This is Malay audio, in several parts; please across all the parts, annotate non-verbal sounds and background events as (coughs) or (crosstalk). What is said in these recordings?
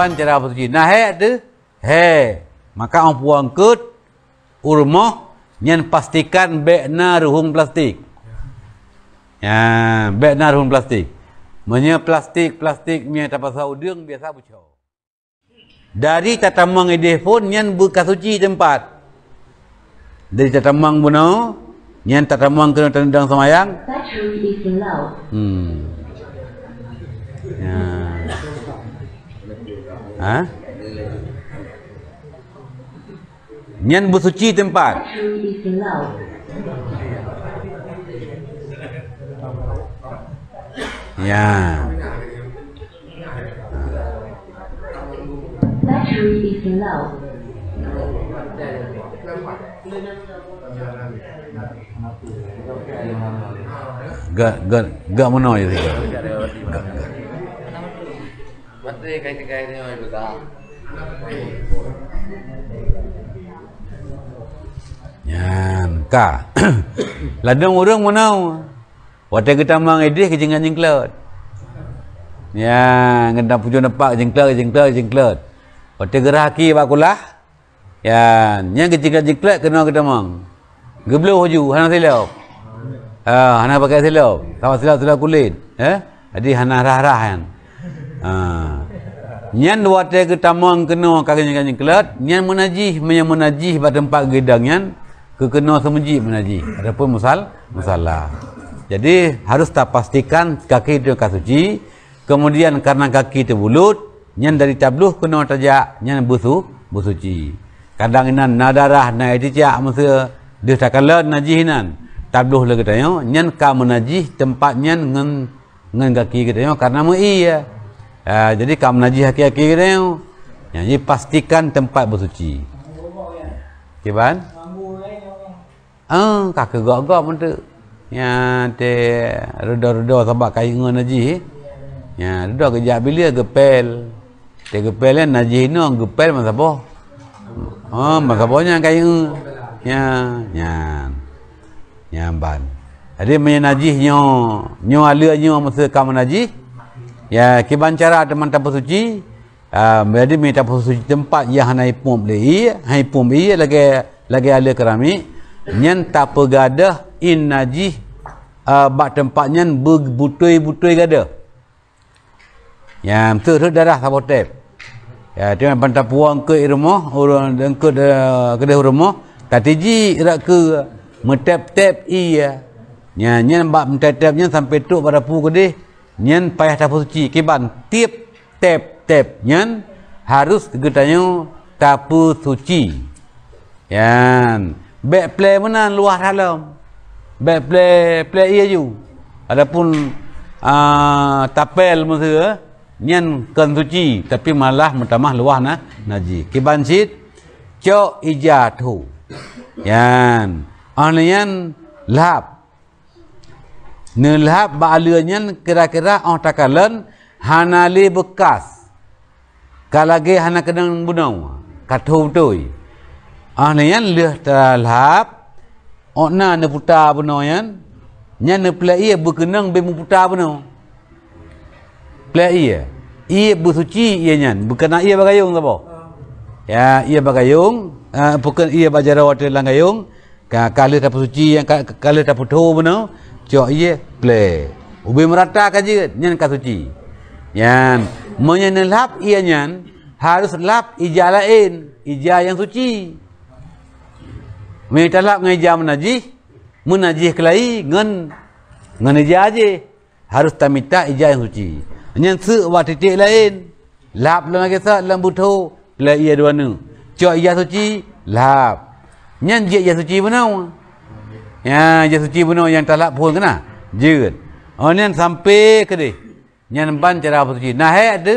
saban cara putih. Nah, ada. He, maka orang ampu angkut urmoh yang pastikan bekna ruhung plastik. Ya, bekna ruhung plastik. Menya plastik plastik mian tapa saudeng biasa bucau. Dari tatamang ide pun yang buka suci tempat. Dari tatamang buno yang tatamang kena tendang semayang. Hmm. Ya. Ha? Nyan bersuci tempat. Ya. Gak, gak, gak mana 对，改天改天我就搞。Nyan, ah. ka. (coughs) Ladang orang mana? Wata kita mang edih ke jengan jengklat. Nyan, kita puju nampak jengklat, jengklat, jengklat. Wata gerah ki bakulah. Ya, nyan ke jengan jengklat kita mang. Geblu hoju, hana silau. Ha, hana pakai silau. Sama silau silau kulit. Jadi eh? hana rah-rah kan? ha. Nyan dua tiga ke tamang kena kakinya kakinya kelat. Nyan menajih, menyan menajih pada tempat gedang nyan. Kekena semuji menajih. Ada pun musal, musalah. Jadi harus tak pastikan kaki itu kat suci. Kemudian karena kaki itu bulut. Nyan dari tabluh kena terjak. Nyan busu, busuci. Kadang ini nadarah naik itu cak masa dia tak kalah najih nan. Tabluh lagi tanya. Nyan ka menajih tempat nyan dengan ngan kaki kita Karena mu iya. Ha, jadi kamu najis hakiki ni nyanyi pastikan tempat bersuci okey ban ah ha, kak gagak pun tu eh? ya te redo-redo sebab kain ngan naji. ya redo kejak bila gepel te gepel ni najis ni gepel masa apa oh masa apa yang kain ya ya ya ban jadi menyajihnya nyo alu nyo masa kamu najis Ya, kebancara teman tapak suci. Uh, ah, jadi mi tapak suci tempat yang hanya pun boleh. Ia, hanai pun boleh. Ia lagi, lagi ala kerami. Nyan tak pegadah in najih. Uh, bak tempat nyan berbutui-butui gada. Ya, betul tu darah sabotep. Ya, tiap pantap puang ke rumah, orang dan ke kedai rumah, tatiji rak ke metep-tep iya. Nya bak bab metep-tepnya sampai tu pada pu kedai nyen payah tapu suci kiban tip tep tep nyen harus gedanyo tapu suci yan bek ple menan luar halam bek play ple iya ju adapun a ah, tapel mesti nyen kan suci tapi malah mentamah luar na naji kiban sit cok ijatu yan anyan lap Nelahap ba'alunya kira-kira orang takalan hanali bekas. kalau Kalagi hana kena bunau. Katu betul. Ah ni yang leh terlahap. Orang nak ne puta bunau yan. Yang ne pula ia berkenang bimu puta bunau. Pula ia. Ia bersuci ia nyan. Bukan ia bagayung sebab. Ah. Ya, ia bagayung. bukan ah, ia bajar awak terlang gayung. Kali tak bersuci yang tak putuh bunau cok ye play ubi merata kaji nyen kasuci yan menyenen lap ia nyen harus lap ija lain ija yang suci minta lap ngai jam naji munaji kelai ngan ngan ija aje harus tamita ija yang suci nyen se watitik lain lap lama kesa lambu tho play ia dua nu cok ija suci lap nyen dia ija suci benau Ya, je suci bunuh yang talak pun kena. Jirat. Kan. Oh, ni sampai ke deh. Yang ban cara apa suci. Nah, hei ada.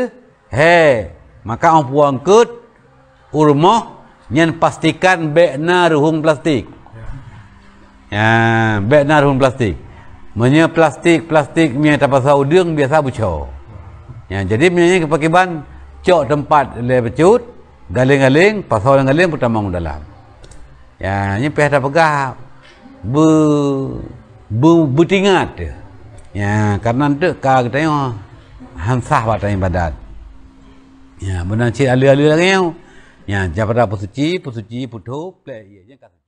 Hei. Maka orang puan kut. Urmah. Yang pastikan bekna ruhung plastik. Ya, bekna ruhung plastik. Menya plastik-plastik punya tapas saudung biasa bucau. Ya, jadi menyanyi pakai ban cok tempat dia pecut, galing-galing pasal galing putamang dalam ya ini pihak dah pegah ber, ber, bertingat ya karena tu ka kita yang hansah pada yang badan ya benar cik ali-ali lagi ya japara putuci putuci putuh play ya jangan